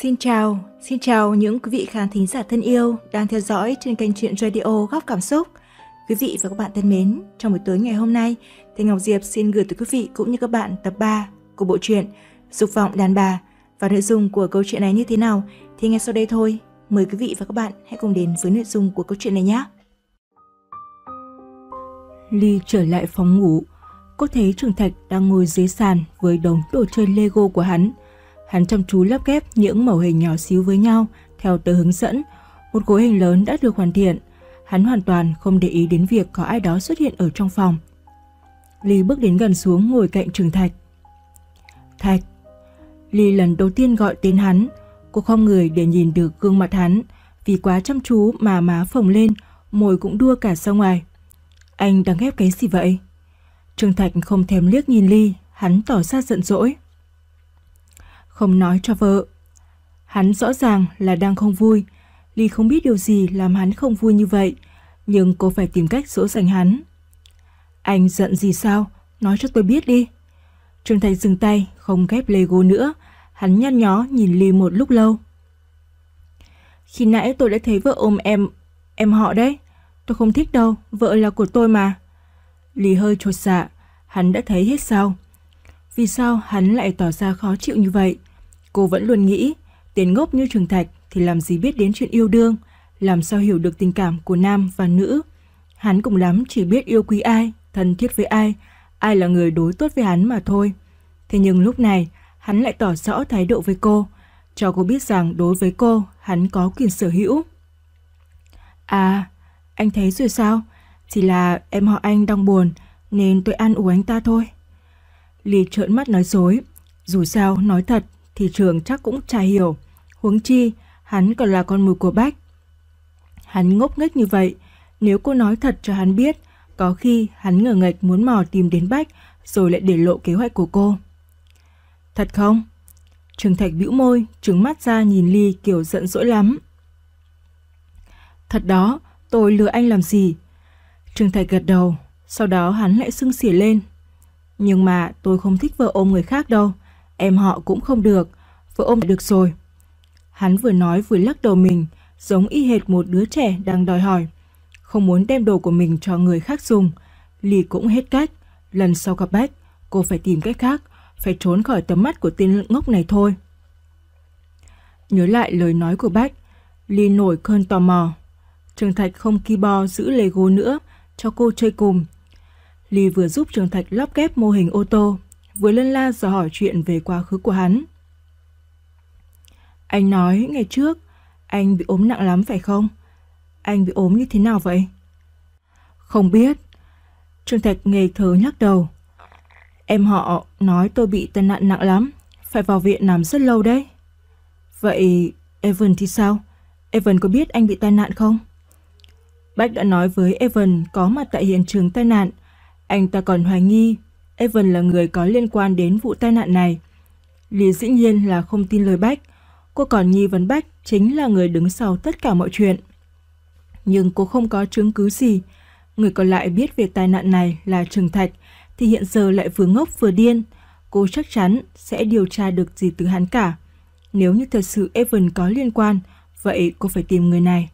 Xin chào, xin chào những quý vị khán thính giả thân yêu đang theo dõi trên kênh truyện radio Góc Cảm Xúc. Quý vị và các bạn thân mến, trong buổi tối ngày hôm nay, thì Ngọc Diệp xin gửi tới quý vị cũng như các bạn tập 3 của bộ truyện Dục vọng đàn bà và nội dung của câu chuyện này như thế nào thì ngay sau đây thôi. Mời quý vị và các bạn hãy cùng đến với nội dung của câu chuyện này nhé. Ly trở lại phòng ngủ, cô thấy Trường Thạch đang ngồi dưới sàn với đống đồ chơi Lego của hắn – Hắn chăm chú lắp ghép những mẫu hình nhỏ xíu với nhau theo tờ hướng dẫn. Một khối hình lớn đã được hoàn thiện. Hắn hoàn toàn không để ý đến việc có ai đó xuất hiện ở trong phòng. Ly bước đến gần xuống ngồi cạnh Trường Thạch. Thạch. Ly lần đầu tiên gọi tên hắn. Cô không người để nhìn được gương mặt hắn. Vì quá chăm chú mà má phồng lên, môi cũng đua cả ra ngoài. Anh đang ghép cái gì vậy? Trường Thạch không thèm liếc nhìn Ly, hắn tỏ ra giận dỗi không nói cho vợ. Hắn rõ ràng là đang không vui, Ly không biết điều gì làm hắn không vui như vậy, nhưng cô phải tìm cách dỗ dành hắn. Anh giận gì sao? Nói cho tôi biết đi. Trương Thành dừng tay, không ghép Lego nữa. Hắn nhăn nhó nhìn Ly một lúc lâu. Khi nãy tôi đã thấy vợ ôm em, em họ đấy. Tôi không thích đâu, vợ là của tôi mà. Ly hơi trột dạ, hắn đã thấy hết sao vì sao hắn lại tỏ ra khó chịu như vậy. Cô vẫn luôn nghĩ, tiền ngốc như Trường Thạch thì làm gì biết đến chuyện yêu đương, làm sao hiểu được tình cảm của nam và nữ. Hắn cũng lắm chỉ biết yêu quý ai, thân thiết với ai, ai là người đối tốt với hắn mà thôi. Thế nhưng lúc này, hắn lại tỏ rõ thái độ với cô, cho cô biết rằng đối với cô, hắn có quyền sở hữu. À, anh thấy rồi sao? Chỉ là em họ anh đang buồn nên tôi ăn uống anh ta thôi. Ly trợn mắt nói dối. Dù sao, nói thật thì trường chắc cũng chả hiểu. Huống chi, hắn còn là con mùi của Bách. Hắn ngốc nghếch như vậy, nếu cô nói thật cho hắn biết, có khi hắn ngờ nghệch muốn mò tìm đến Bách rồi lại để lộ kế hoạch của cô. Thật không? Trường Thạch bĩu môi, trứng mắt ra nhìn Ly kiểu giận dỗi lắm. Thật đó, tôi lừa anh làm gì? Trường Thạch gật đầu, sau đó hắn lại sưng xỉa lên. Nhưng mà tôi không thích vợ ôm người khác đâu. Em họ cũng không được. Vợ ôm được rồi. Hắn vừa nói vừa lắc đầu mình, giống y hệt một đứa trẻ đang đòi hỏi. Không muốn đem đồ của mình cho người khác dùng. Lì cũng hết cách. Lần sau gặp Bách, cô phải tìm cách khác, phải trốn khỏi tầm mắt của tên ngốc này thôi. Nhớ lại lời nói của Bách, Ly nổi cơn tò mò. Trường Thạch không ki bo giữ Lego nữa, cho cô chơi cùng. Ly vừa giúp Trường Thạch lắp ghép mô hình ô tô, vừa lân la dò hỏi chuyện về quá khứ của hắn. Anh nói ngày trước, anh bị ốm nặng lắm phải không? Anh bị ốm như thế nào vậy? Không biết. Trường Thạch nghề thớ nhắc đầu. Em họ nói tôi bị tai nạn nặng lắm, phải vào viện nằm rất lâu đấy. Vậy Evan thì sao? Evan có biết anh bị tai nạn không? Bách đã nói với Evan có mặt tại hiện trường tai nạn, anh ta còn hoài nghi Evan là người có liên quan đến vụ tai nạn này. Lý dĩ nhiên là không tin lời Bách. Cô còn nghi vấn Bách chính là người đứng sau tất cả mọi chuyện. Nhưng cô không có chứng cứ gì. Người còn lại biết về tai nạn này là Trừng Thạch thì hiện giờ lại vừa ngốc vừa điên. Cô chắc chắn sẽ điều tra được gì từ hắn cả. Nếu như thật sự Evan có liên quan, vậy cô phải tìm người này.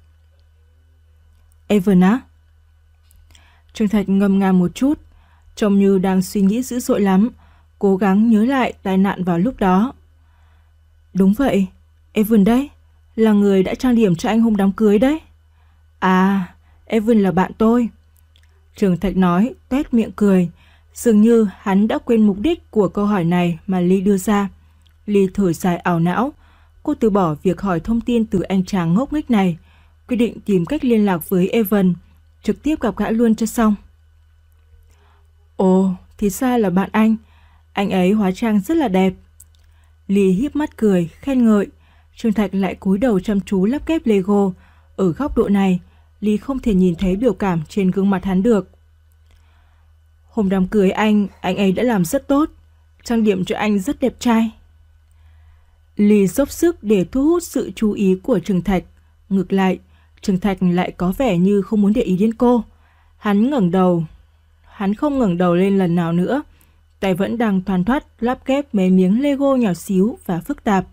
Evan á? Trương Thạch ngâm nga một chút, trông như đang suy nghĩ dữ dội lắm, cố gắng nhớ lại tai nạn vào lúc đó. Đúng vậy, Evan đấy, là người đã trang điểm cho anh hôm đám cưới đấy. À, Evan là bạn tôi. Trường Thạch nói, tét miệng cười, dường như hắn đã quên mục đích của câu hỏi này mà Ly đưa ra. Ly thở dài ảo não, cô từ bỏ việc hỏi thông tin từ anh chàng ngốc nghếch này, quyết định tìm cách liên lạc với Evan trực tiếp gặp gã luôn cho xong. Ồ, thì ra là bạn anh. Anh ấy hóa trang rất là đẹp. Lý hiếp mắt cười, khen ngợi. Trương Thạch lại cúi đầu chăm chú lắp ghép Lego. Ở góc độ này, Lý không thể nhìn thấy biểu cảm trên gương mặt hắn được. Hôm đám cưới anh, anh ấy đã làm rất tốt. Trang điểm cho anh rất đẹp trai. Lý dốc sức để thu hút sự chú ý của Trừng Thạch. Ngược lại, Trường Thạch lại có vẻ như không muốn để ý đến cô. Hắn ngẩng đầu. Hắn không ngẩng đầu lên lần nào nữa. Tay vẫn đang thoăn thoát lắp ghép mấy miếng Lego nhỏ xíu và phức tạp.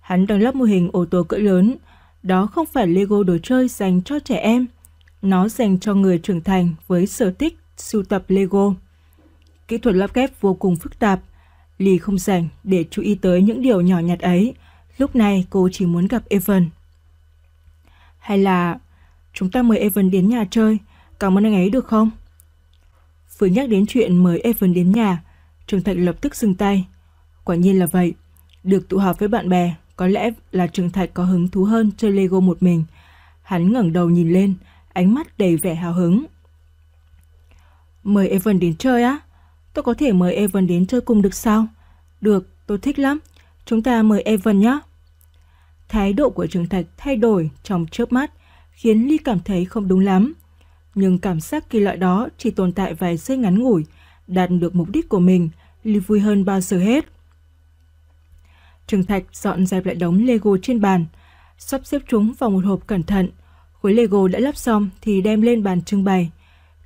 Hắn đang lắp mô hình ô tô cỡ lớn. Đó không phải Lego đồ chơi dành cho trẻ em. Nó dành cho người trưởng thành với sở thích sưu tập Lego. Kỹ thuật lắp ghép vô cùng phức tạp. Lì không rảnh để chú ý tới những điều nhỏ nhặt ấy. Lúc này cô chỉ muốn gặp Evan. Hay là chúng ta mời Evan đến nhà chơi, cảm ơn anh ấy được không? Vừa nhắc đến chuyện mời Evan đến nhà, Trường Thạch lập tức dừng tay. Quả nhiên là vậy, được tụ họp với bạn bè, có lẽ là Trường Thạch có hứng thú hơn chơi Lego một mình. Hắn ngẩng đầu nhìn lên, ánh mắt đầy vẻ hào hứng. Mời Evan đến chơi á? Tôi có thể mời Evan đến chơi cùng được sao? Được, tôi thích lắm. Chúng ta mời Evan nhé. Thái độ của Trường Thạch thay đổi trong chớp mắt, khiến Ly cảm thấy không đúng lắm. Nhưng cảm giác kỳ loại đó chỉ tồn tại vài giây ngắn ngủi, đạt được mục đích của mình, Ly vui hơn bao giờ hết. Trường Thạch dọn dẹp lại đống Lego trên bàn, sắp xếp chúng vào một hộp cẩn thận. Khối Lego đã lắp xong thì đem lên bàn trưng bày.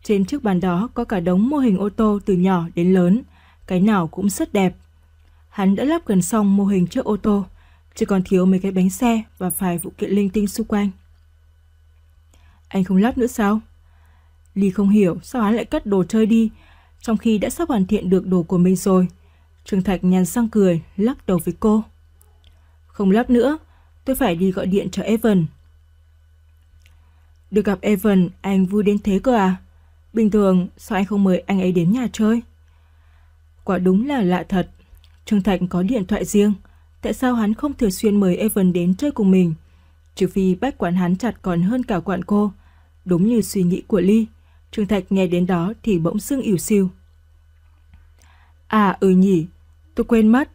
Trên chiếc bàn đó có cả đống mô hình ô tô từ nhỏ đến lớn, cái nào cũng rất đẹp. Hắn đã lắp gần xong mô hình chiếc ô tô chỉ còn thiếu mấy cái bánh xe và vài vụ kiện linh tinh xung quanh. Anh không lắp nữa sao? Ly không hiểu sao hắn lại cất đồ chơi đi, trong khi đã sắp hoàn thiện được đồ của mình rồi. Trương Thạch nhàn sang cười, lắc đầu với cô. Không lắp nữa, tôi phải đi gọi điện cho Evan. Được gặp Evan, anh vui đến thế cơ à? Bình thường, sao anh không mời anh ấy đến nhà chơi? Quả đúng là lạ thật. Trương Thạch có điện thoại riêng, tại sao hắn không thường xuyên mời Evan đến chơi cùng mình. Trừ phi bách quản hắn chặt còn hơn cả quản cô. Đúng như suy nghĩ của Ly, Trương Thạch nghe đến đó thì bỗng sưng ỉu siêu. À ừ nhỉ, tôi quên mất.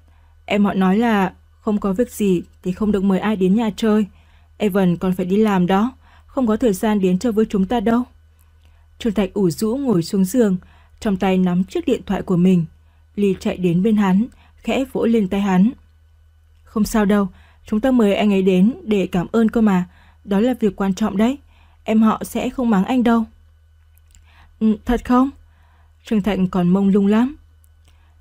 Em họ nói là không có việc gì thì không được mời ai đến nhà chơi. Evan còn phải đi làm đó, không có thời gian đến chơi với chúng ta đâu. Trương Thạch ủ rũ ngồi xuống giường, trong tay nắm chiếc điện thoại của mình. Ly chạy đến bên hắn, khẽ vỗ lên tay hắn. Không sao đâu, chúng ta mời anh ấy đến để cảm ơn cơ mà. Đó là việc quan trọng đấy. Em họ sẽ không mắng anh đâu. Ừ, thật không? Trương Thạnh còn mông lung lắm.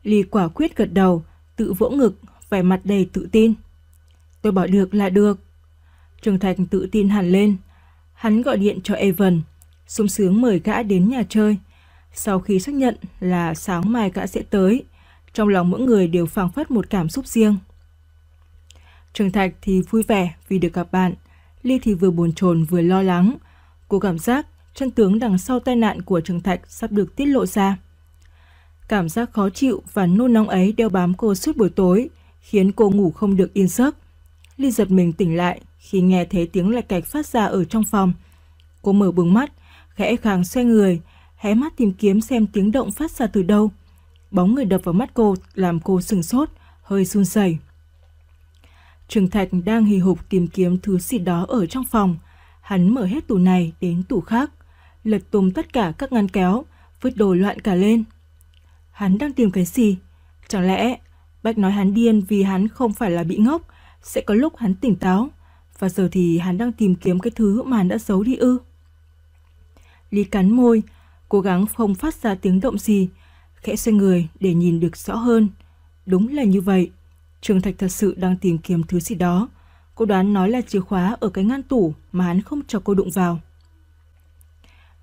Ly quả quyết gật đầu, tự vỗ ngực, vẻ mặt đầy tự tin. Tôi bỏ được là được. Trương Thạch tự tin hẳn lên. Hắn gọi điện cho Evan, sung sướng mời gã đến nhà chơi. Sau khi xác nhận là sáng mai gã sẽ tới, trong lòng mỗi người đều phảng phất một cảm xúc riêng. Trường Thạch thì vui vẻ vì được gặp bạn, Ly thì vừa buồn chồn vừa lo lắng. Cô cảm giác chân tướng đằng sau tai nạn của Trường Thạch sắp được tiết lộ ra. Cảm giác khó chịu và nôn nóng ấy đeo bám cô suốt buổi tối, khiến cô ngủ không được yên giấc. Ly giật mình tỉnh lại khi nghe thấy tiếng lạch cạch phát ra ở trong phòng. Cô mở bừng mắt, khẽ khàng xoay người, hé mắt tìm kiếm xem tiếng động phát ra từ đâu. Bóng người đập vào mắt cô làm cô sừng sốt, hơi run rẩy. Trường Thạch đang hì hục tìm kiếm thứ gì đó ở trong phòng. Hắn mở hết tủ này đến tủ khác, lật tung tất cả các ngăn kéo, vứt đồ loạn cả lên. Hắn đang tìm cái gì? Chẳng lẽ Bách nói hắn điên vì hắn không phải là bị ngốc, sẽ có lúc hắn tỉnh táo. Và giờ thì hắn đang tìm kiếm cái thứ mà hắn đã giấu đi ư. Lý cắn môi, cố gắng không phát ra tiếng động gì, khẽ xoay người để nhìn được rõ hơn. Đúng là như vậy. Trường Thạch thật sự đang tìm kiếm thứ gì đó. Cô đoán nói là chìa khóa ở cái ngăn tủ mà hắn không cho cô đụng vào.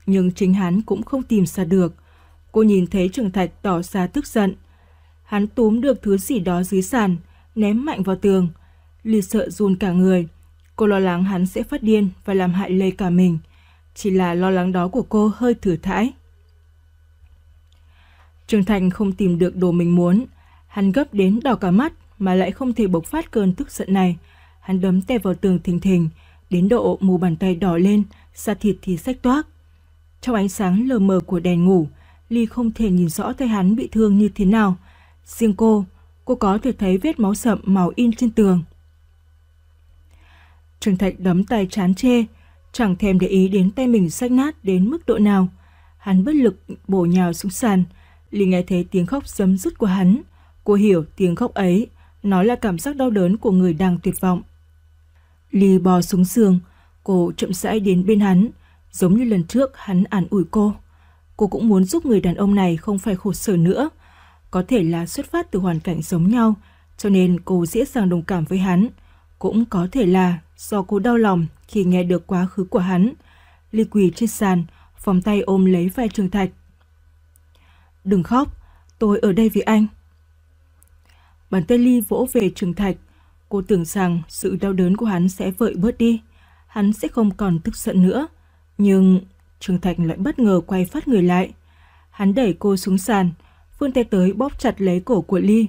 Nhưng chính hắn cũng không tìm ra được. Cô nhìn thấy Trường Thạch tỏ ra tức giận. Hắn túm được thứ gì đó dưới sàn, ném mạnh vào tường. Ly sợ run cả người. Cô lo lắng hắn sẽ phát điên và làm hại lây cả mình. Chỉ là lo lắng đó của cô hơi thử thãi. Trường Thành không tìm được đồ mình muốn. Hắn gấp đến đỏ cả mắt mà lại không thể bộc phát cơn tức giận này. Hắn đấm tay vào tường thình thình, đến độ mù bàn tay đỏ lên, da thịt thì sách toác. Trong ánh sáng lờ mờ của đèn ngủ, Ly không thể nhìn rõ tay hắn bị thương như thế nào. Riêng cô, cô có thể thấy vết máu sậm màu in trên tường. Trần Thạch đấm tay chán chê, chẳng thèm để ý đến tay mình sách nát đến mức độ nào. Hắn bất lực bổ nhào xuống sàn, Ly nghe thấy tiếng khóc giấm dứt của hắn. Cô hiểu tiếng khóc ấy nó là cảm giác đau đớn của người đang tuyệt vọng. Ly bò xuống giường, cô chậm rãi đến bên hắn, giống như lần trước hắn an ủi cô. Cô cũng muốn giúp người đàn ông này không phải khổ sở nữa, có thể là xuất phát từ hoàn cảnh giống nhau, cho nên cô dễ dàng đồng cảm với hắn. Cũng có thể là do cô đau lòng khi nghe được quá khứ của hắn. Ly quỳ trên sàn, vòng tay ôm lấy vai Trường Thạch. Đừng khóc, tôi ở đây vì anh. Bàn tay Ly vỗ về trường Thạch. Cô tưởng rằng sự đau đớn của hắn sẽ vợi bớt đi. Hắn sẽ không còn tức giận nữa. Nhưng trường Thạch lại bất ngờ quay phát người lại. Hắn đẩy cô xuống sàn, vươn tay tới bóp chặt lấy cổ của Ly.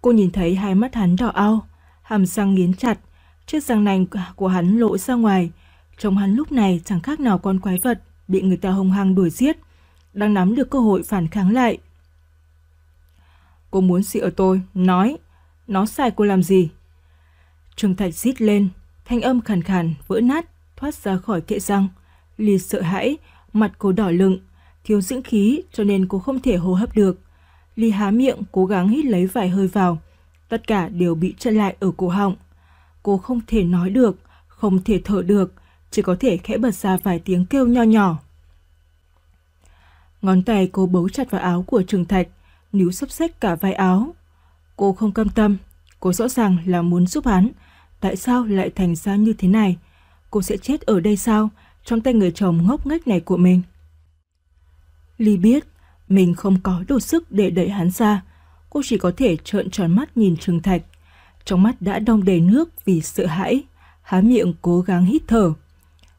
Cô nhìn thấy hai mắt hắn đỏ ao, hàm răng nghiến chặt, chiếc răng nanh của hắn lộ ra ngoài. Trông hắn lúc này chẳng khác nào con quái vật bị người ta hung hăng đuổi giết, đang nắm được cơ hội phản kháng lại. Cô muốn xị ở tôi, nói. Nó sai cô làm gì? Trương Thạch rít lên, thanh âm khàn khàn, vỡ nát, thoát ra khỏi kệ răng. Ly sợ hãi, mặt cô đỏ lựng, thiếu dưỡng khí cho nên cô không thể hô hấp được. Ly há miệng cố gắng hít lấy vài hơi vào. Tất cả đều bị chặn lại ở cổ họng. Cô không thể nói được, không thể thở được, chỉ có thể khẽ bật ra vài tiếng kêu nho nhỏ. Ngón tay cô bấu chặt vào áo của Trừng Thạch, níu sắp xách cả vai áo. Cô không cam tâm, cô rõ ràng là muốn giúp hắn. Tại sao lại thành ra như thế này? Cô sẽ chết ở đây sao, trong tay người chồng ngốc nghếch này của mình? Ly biết, mình không có đủ sức để đẩy hắn ra. Cô chỉ có thể trợn tròn mắt nhìn Trừng Thạch. Trong mắt đã đong đầy nước vì sợ hãi, há miệng cố gắng hít thở.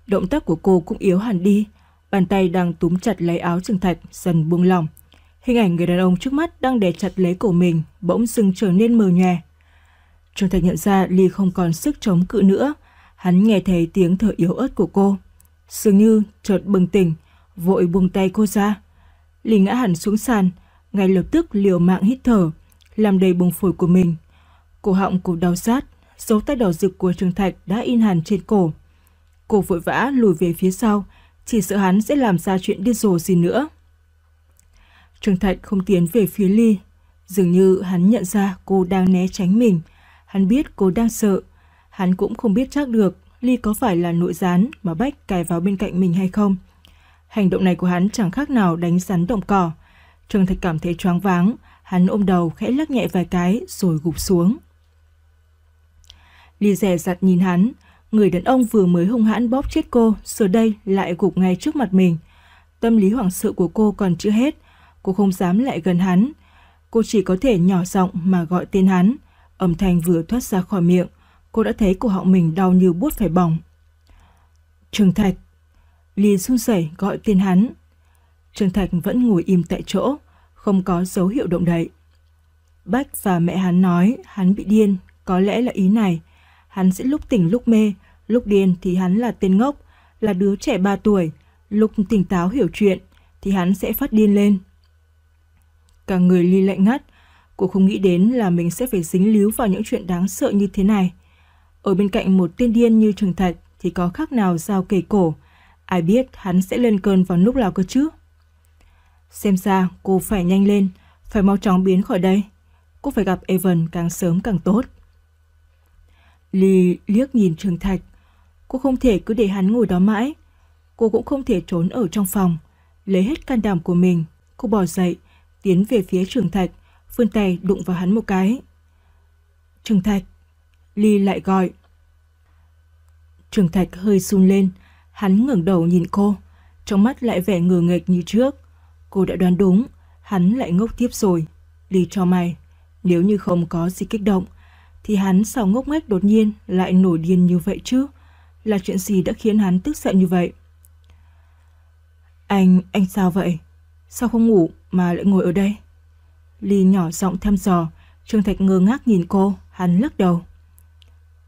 Động tác của cô cũng yếu hẳn đi, bàn tay đang túm chặt lấy áo Trừng Thạch dần buông lỏng. Hình ảnh người đàn ông trước mắt đang đè chặt lấy cổ mình bỗng dừng trở nên mờ nhòe. Trung thạch nhận ra Ly không còn sức chống cự nữa. Hắn nghe thấy tiếng thở yếu ớt của cô. Dường như chợt bừng tỉnh, vội buông tay cô ra. Ly ngã hẳn xuống sàn, ngay lập tức liều mạng hít thở, làm đầy bùng phổi của mình. Cổ họng cô đau sát, dấu tay đỏ rực của Trường Thạch đã in hẳn trên cổ. Cô vội vã lùi về phía sau, chỉ sợ hắn sẽ làm ra chuyện điên rồ gì nữa. Trương Thạnh không tiến về phía Ly. Dường như hắn nhận ra cô đang né tránh mình. Hắn biết cô đang sợ. Hắn cũng không biết chắc được Ly có phải là nội gián mà Bách cài vào bên cạnh mình hay không. Hành động này của hắn chẳng khác nào đánh rắn động cỏ. Trương Thạch cảm thấy choáng váng, hắn ôm đầu khẽ lắc nhẹ vài cái rồi gục xuống. Ly rẻ giặt nhìn hắn, người đàn ông vừa mới hung hãn bóp chết cô, giờ đây lại gục ngay trước mặt mình. Tâm lý hoảng sợ của cô còn chưa hết, Cô không dám lại gần hắn. Cô chỉ có thể nhỏ giọng mà gọi tên hắn. Âm thanh vừa thoát ra khỏi miệng, cô đã thấy cổ họng mình đau như bút phải bỏng. Trường Thạch. Ly run rẩy gọi tên hắn. Trường Thạch vẫn ngồi im tại chỗ, không có dấu hiệu động đậy. Bách và mẹ hắn nói hắn bị điên, có lẽ là ý này. Hắn sẽ lúc tỉnh lúc mê, lúc điên thì hắn là tên ngốc, là đứa trẻ 3 tuổi, lúc tỉnh táo hiểu chuyện thì hắn sẽ phát điên lên cả người ly lạnh ngắt. Cô không nghĩ đến là mình sẽ phải dính líu vào những chuyện đáng sợ như thế này. Ở bên cạnh một tiên điên như Trường Thạch thì có khác nào giao kể cổ. Ai biết hắn sẽ lên cơn vào lúc nào cơ chứ? Xem ra cô phải nhanh lên, phải mau chóng biến khỏi đây. Cô phải gặp Evan càng sớm càng tốt. Ly liếc nhìn Trường Thạch. Cô không thể cứ để hắn ngồi đó mãi. Cô cũng không thể trốn ở trong phòng. Lấy hết can đảm của mình, cô bỏ dậy tiến về phía Trường Thạch, vươn tay đụng vào hắn một cái. Trường Thạch, Ly lại gọi. Trường Thạch hơi run lên, hắn ngẩng đầu nhìn cô, trong mắt lại vẻ ngờ nghệch như trước. Cô đã đoán đúng, hắn lại ngốc tiếp rồi. Ly cho mày, nếu như không có gì kích động, thì hắn sao ngốc nghếch đột nhiên lại nổi điên như vậy chứ? Là chuyện gì đã khiến hắn tức giận như vậy? Anh, anh sao vậy? Sao không ngủ? mà lại ngồi ở đây? Ly nhỏ giọng thăm dò, Trương Thạch ngơ ngác nhìn cô, hắn lắc đầu.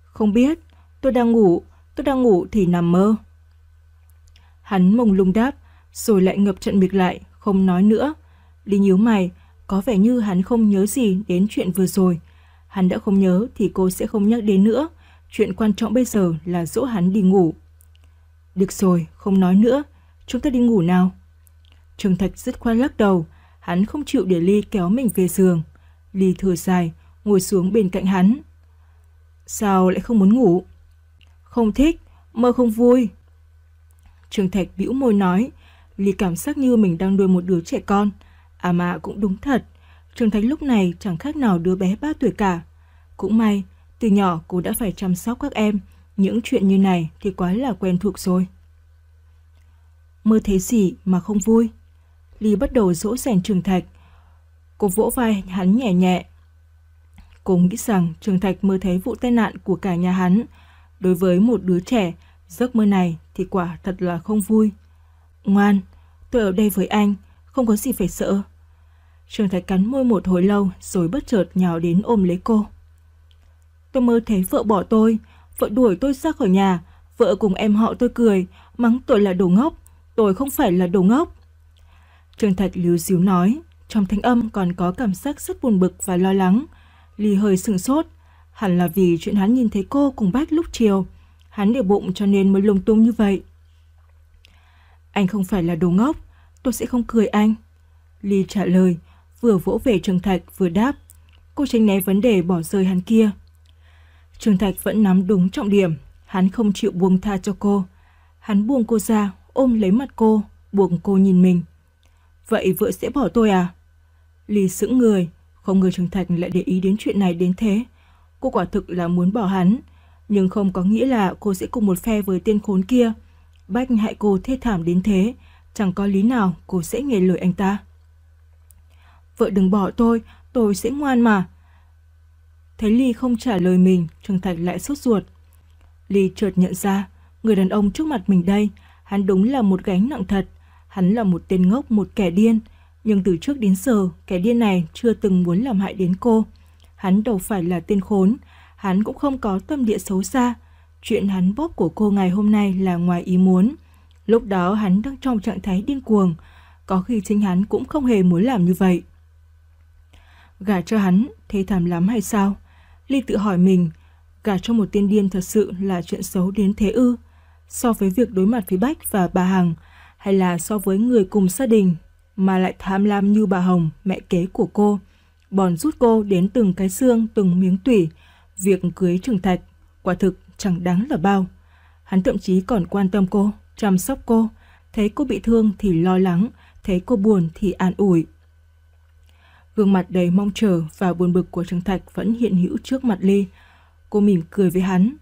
Không biết, tôi đang ngủ, tôi đang ngủ thì nằm mơ. Hắn mông lung đáp, rồi lại ngập trận mịch lại, không nói nữa. Ly nhíu mày, có vẻ như hắn không nhớ gì đến chuyện vừa rồi. Hắn đã không nhớ thì cô sẽ không nhắc đến nữa. Chuyện quan trọng bây giờ là dỗ hắn đi ngủ. Được rồi, không nói nữa, chúng ta đi ngủ nào. Trường Thạch dứt khoát lắc đầu, hắn không chịu để Ly kéo mình về giường. Ly thở dài, ngồi xuống bên cạnh hắn. Sao lại không muốn ngủ? Không thích, mơ không vui. Trường Thạch bĩu môi nói, Ly cảm giác như mình đang nuôi một đứa trẻ con. À mà cũng đúng thật, Trường Thạch lúc này chẳng khác nào đứa bé 3 tuổi cả. Cũng may, từ nhỏ cô đã phải chăm sóc các em, những chuyện như này thì quá là quen thuộc rồi. Mơ thấy gì mà không vui? Ly bắt đầu dỗ dành Trường Thạch. Cô vỗ vai hắn nhẹ nhẹ. Cô nghĩ rằng Trường Thạch mơ thấy vụ tai nạn của cả nhà hắn. Đối với một đứa trẻ, giấc mơ này thì quả thật là không vui. Ngoan, tôi ở đây với anh, không có gì phải sợ. Trường Thạch cắn môi một hồi lâu rồi bất chợt nhào đến ôm lấy cô. Tôi mơ thấy vợ bỏ tôi, vợ đuổi tôi ra khỏi nhà, vợ cùng em họ tôi cười, mắng tôi là đồ ngốc, tôi không phải là đồ ngốc. Trương Thật líu díu nói, trong thanh âm còn có cảm giác rất buồn bực và lo lắng. Ly hơi sừng sốt, hẳn là vì chuyện hắn nhìn thấy cô cùng bác lúc chiều. Hắn để bụng cho nên mới lung tung như vậy. Anh không phải là đồ ngốc, tôi sẽ không cười anh. Ly trả lời, vừa vỗ về Trường Thạch vừa đáp. Cô tránh né vấn đề bỏ rơi hắn kia. Trường Thạch vẫn nắm đúng trọng điểm, hắn không chịu buông tha cho cô. Hắn buông cô ra, ôm lấy mặt cô, buộc cô nhìn mình vậy vợ sẽ bỏ tôi à? Ly sững người, không ngờ Trường Thạch lại để ý đến chuyện này đến thế. Cô quả thực là muốn bỏ hắn, nhưng không có nghĩa là cô sẽ cùng một phe với tên khốn kia. Bách hại cô thê thảm đến thế, chẳng có lý nào cô sẽ nghe lời anh ta. Vợ đừng bỏ tôi, tôi sẽ ngoan mà. Thấy Ly không trả lời mình, Trường Thạch lại sốt ruột. Ly chợt nhận ra, người đàn ông trước mặt mình đây, hắn đúng là một gánh nặng thật. Hắn là một tên ngốc, một kẻ điên, nhưng từ trước đến giờ, kẻ điên này chưa từng muốn làm hại đến cô. Hắn đâu phải là tên khốn, hắn cũng không có tâm địa xấu xa. Chuyện hắn bóp của cô ngày hôm nay là ngoài ý muốn. Lúc đó hắn đang trong trạng thái điên cuồng, có khi chính hắn cũng không hề muốn làm như vậy. Gả cho hắn, thế thảm lắm hay sao? Ly tự hỏi mình, gả cho một tên điên thật sự là chuyện xấu đến thế ư? So với việc đối mặt với Bách và bà Hằng, hay là so với người cùng gia đình mà lại tham lam như bà Hồng, mẹ kế của cô. Bòn rút cô đến từng cái xương, từng miếng tủy. Việc cưới Trường Thạch, quả thực chẳng đáng là bao. Hắn thậm chí còn quan tâm cô, chăm sóc cô. Thấy cô bị thương thì lo lắng, thấy cô buồn thì an ủi. Gương mặt đầy mong chờ và buồn bực của Trường Thạch vẫn hiện hữu trước mặt Ly. Cô mỉm cười với hắn.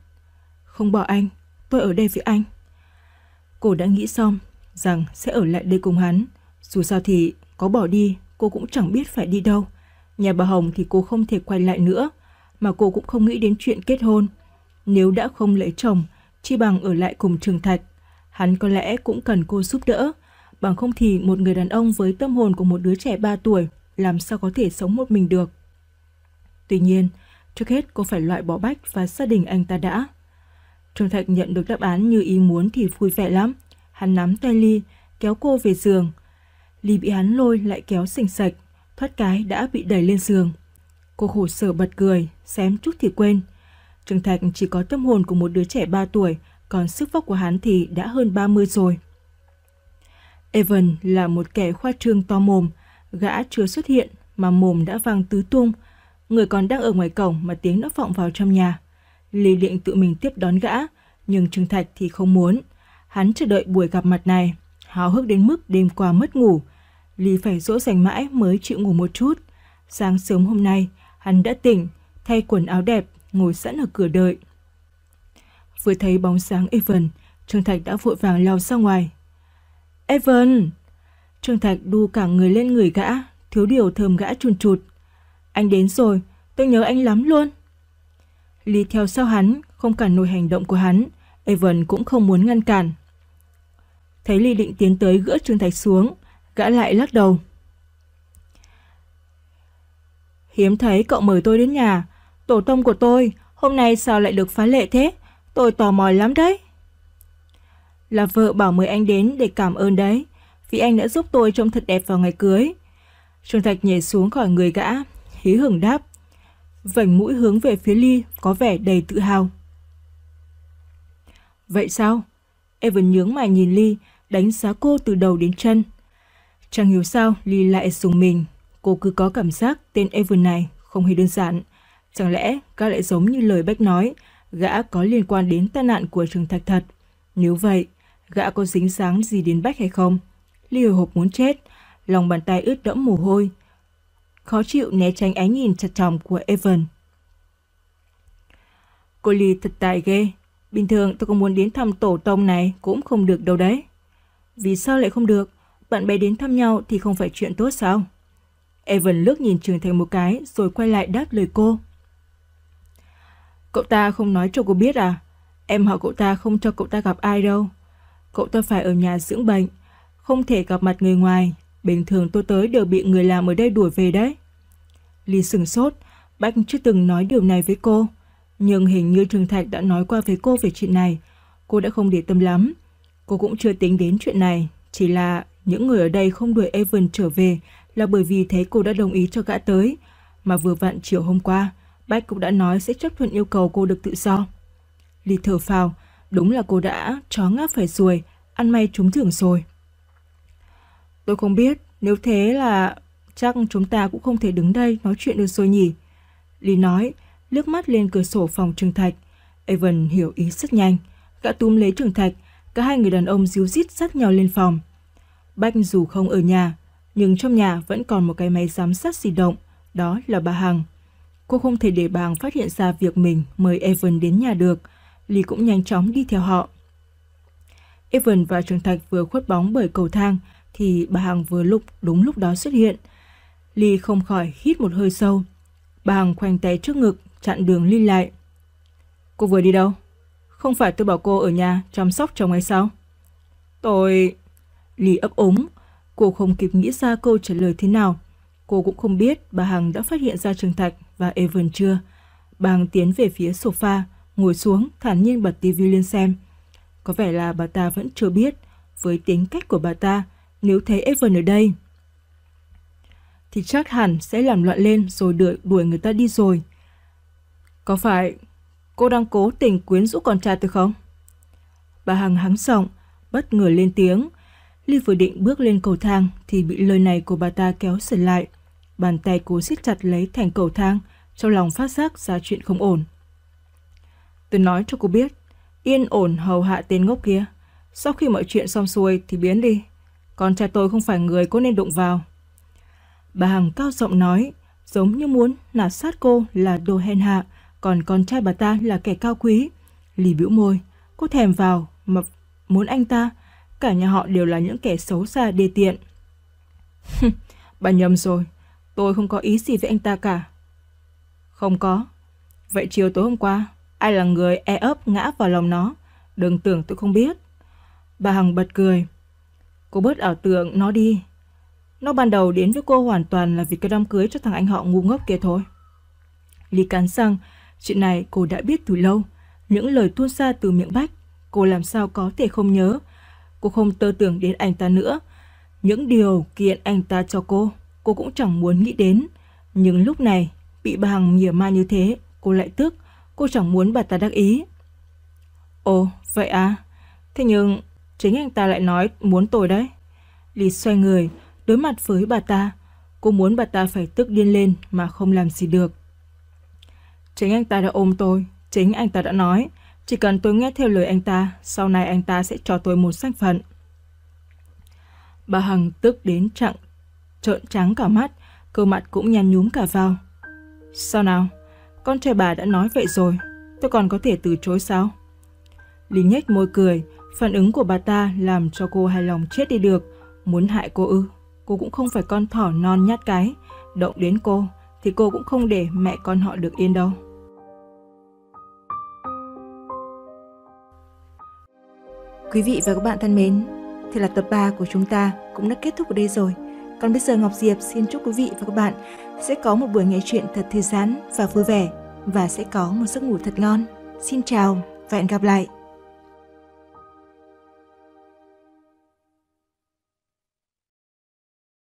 Không bỏ anh, tôi ở đây với anh. Cô đã nghĩ xong rằng sẽ ở lại đây cùng hắn. Dù sao thì có bỏ đi, cô cũng chẳng biết phải đi đâu. Nhà bà Hồng thì cô không thể quay lại nữa, mà cô cũng không nghĩ đến chuyện kết hôn. Nếu đã không lấy chồng, chi bằng ở lại cùng Trường Thạch. Hắn có lẽ cũng cần cô giúp đỡ, bằng không thì một người đàn ông với tâm hồn của một đứa trẻ 3 tuổi làm sao có thể sống một mình được. Tuy nhiên, trước hết cô phải loại bỏ Bách và gia đình anh ta đã. Trường Thạch nhận được đáp án như ý muốn thì vui vẻ lắm. Hắn nắm tay Ly, kéo cô về giường. Ly bị hắn lôi lại kéo sình sạch, thoát cái đã bị đẩy lên giường. Cô khổ sở bật cười, xém chút thì quên. Trường Thạch chỉ có tâm hồn của một đứa trẻ 3 tuổi, còn sức vóc của hắn thì đã hơn 30 rồi. Evan là một kẻ khoa trương to mồm, gã chưa xuất hiện mà mồm đã vang tứ tung, người còn đang ở ngoài cổng mà tiếng nó vọng vào trong nhà. Lý Định tự mình tiếp đón gã, nhưng Trương Thạch thì không muốn. Hắn chờ đợi buổi gặp mặt này, háo hức đến mức đêm qua mất ngủ. Lý phải dỗ dành mãi mới chịu ngủ một chút. Sáng sớm hôm nay, hắn đã tỉnh, thay quần áo đẹp, ngồi sẵn ở cửa đợi. Vừa thấy bóng sáng Evan, Trương Thạch đã vội vàng lao ra ngoài. Evan! Trương Thạch đu cả người lên người gã, thiếu điều thơm gã chùn chụt. Anh đến rồi, tôi nhớ anh lắm luôn. Lý theo sau hắn, không cản nổi hành động của hắn, Evan cũng không muốn ngăn cản thấy Ly định tiến tới gỡ Trương Thạch xuống, gã lại lắc đầu. Hiếm thấy cậu mời tôi đến nhà, tổ tông của tôi, hôm nay sao lại được phá lệ thế? Tôi tò mò lắm đấy. Là vợ bảo mời anh đến để cảm ơn đấy, vì anh đã giúp tôi trông thật đẹp vào ngày cưới. Trương Thạch nhảy xuống khỏi người gã, hí hửng đáp. Vành mũi hướng về phía Ly có vẻ đầy tự hào. Vậy sao? Evan nhướng mày nhìn Ly, đánh giá cô từ đầu đến chân. Chẳng hiểu sao Ly lại dùng mình. Cô cứ có cảm giác tên Evan này không hề đơn giản. Chẳng lẽ gã lại giống như lời Bách nói, gã có liên quan đến tai nạn của Trường Thạch thật. Nếu vậy, gã có dính dáng gì đến Bách hay không? Ly hồi hộp muốn chết, lòng bàn tay ướt đẫm mồ hôi. Khó chịu né tránh ánh nhìn chặt chòng của Evan. Cô Ly thật tài ghê. Bình thường tôi có muốn đến thăm tổ tông này cũng không được đâu đấy. Vì sao lại không được? Bạn bè đến thăm nhau thì không phải chuyện tốt sao? Evan lướt nhìn Trường Thành một cái rồi quay lại đáp lời cô. Cậu ta không nói cho cô biết à? Em họ cậu ta không cho cậu ta gặp ai đâu. Cậu ta phải ở nhà dưỡng bệnh, không thể gặp mặt người ngoài. Bình thường tôi tới đều bị người làm ở đây đuổi về đấy. Lý sừng sốt, Bách chưa từng nói điều này với cô. Nhưng hình như Trường Thạch đã nói qua với cô về chuyện này. Cô đã không để tâm lắm. Cô cũng chưa tính đến chuyện này, chỉ là những người ở đây không đuổi Evan trở về là bởi vì thấy cô đã đồng ý cho gã tới, mà vừa vặn chiều hôm qua, Bách cũng đã nói sẽ chấp thuận yêu cầu cô được tự do. Ly thở phào, đúng là cô đã chó ngáp phải ruồi, ăn may trúng thưởng rồi. Tôi không biết, nếu thế là chắc chúng ta cũng không thể đứng đây nói chuyện được rồi nhỉ. Lý nói, liếc mắt lên cửa sổ phòng trường Thạch. Evan hiểu ý rất nhanh, gã túm lấy trường Thạch, cả hai người đàn ông díu dít dắt nhau lên phòng. Bách dù không ở nhà, nhưng trong nhà vẫn còn một cái máy giám sát di động, đó là bà Hằng. Cô không thể để bà Hằng phát hiện ra việc mình mời Evan đến nhà được, Ly cũng nhanh chóng đi theo họ. Evan và Trường Thạch vừa khuất bóng bởi cầu thang thì bà Hằng vừa lúc đúng lúc đó xuất hiện. Ly không khỏi hít một hơi sâu. Bà Hằng khoanh tay trước ngực, chặn đường Ly lại. Cô vừa đi đâu? Không phải tôi bảo cô ở nhà chăm sóc chồng hay sao? Tôi... Lý ấp ống. Cô không kịp nghĩ ra câu trả lời thế nào. Cô cũng không biết bà Hằng đã phát hiện ra Trường Thạch và Evan chưa. Bà Hằng tiến về phía sofa, ngồi xuống thản nhiên bật TV lên xem. Có vẻ là bà ta vẫn chưa biết với tính cách của bà ta nếu thấy Evan ở đây thì chắc hẳn sẽ làm loạn lên rồi đuổi, đuổi người ta đi rồi. Có phải cô đang cố tình quyến rũ con trai tôi không? Bà Hằng hắng giọng, bất ngờ lên tiếng. Ly vừa định bước lên cầu thang thì bị lời này của bà ta kéo sửa lại. Bàn tay cố siết chặt lấy thành cầu thang, trong lòng phát giác ra chuyện không ổn. Tôi nói cho cô biết, yên ổn hầu hạ tên ngốc kia. Sau khi mọi chuyện xong xuôi thì biến đi. Con trai tôi không phải người cô nên đụng vào. Bà Hằng cao giọng nói, giống như muốn nạt sát cô là đồ hèn hạ, còn con trai bà ta là kẻ cao quý. Lì bĩu môi, cô thèm vào mà muốn anh ta, cả nhà họ đều là những kẻ xấu xa đê tiện. bà nhầm rồi, tôi không có ý gì với anh ta cả. Không có. Vậy chiều tối hôm qua, ai là người e ấp ngã vào lòng nó? Đừng tưởng tôi không biết. Bà Hằng bật cười. Cô bớt ảo tưởng nó đi. Nó ban đầu đến với cô hoàn toàn là vì cái đám cưới cho thằng anh họ ngu ngốc kia thôi. Lý cắn răng, Chuyện này cô đã biết từ lâu. Những lời tuôn ra từ miệng Bách, cô làm sao có thể không nhớ. Cô không tơ tưởng đến anh ta nữa. Những điều kiện anh ta cho cô, cô cũng chẳng muốn nghĩ đến. Nhưng lúc này, bị bà Hằng mỉa mai như thế, cô lại tức. Cô chẳng muốn bà ta đắc ý. Ồ, vậy à? Thế nhưng, chính anh ta lại nói muốn tôi đấy. Lý xoay người, đối mặt với bà ta. Cô muốn bà ta phải tức điên lên mà không làm gì được. Chính anh ta đã ôm tôi, chính anh ta đã nói, chỉ cần tôi nghe theo lời anh ta, sau này anh ta sẽ cho tôi một danh phận. Bà Hằng tức đến trạng trợn trắng cả mắt, cơ mặt cũng nhăn nhúm cả vào. Sao nào? Con trai bà đã nói vậy rồi, tôi còn có thể từ chối sao? Lý nhếch môi cười, phản ứng của bà ta làm cho cô hài lòng chết đi được. Muốn hại cô ư, cô cũng không phải con thỏ non nhát cái. Động đến cô thì cô cũng không để mẹ con họ được yên đâu. Quý vị và các bạn thân mến, thì là tập 3 của chúng ta cũng đã kết thúc ở đây rồi. Còn bây giờ Ngọc Diệp xin chúc quý vị và các bạn sẽ có một buổi nghe chuyện thật thư giãn và vui vẻ và sẽ có một giấc ngủ thật ngon. Xin chào và hẹn gặp lại!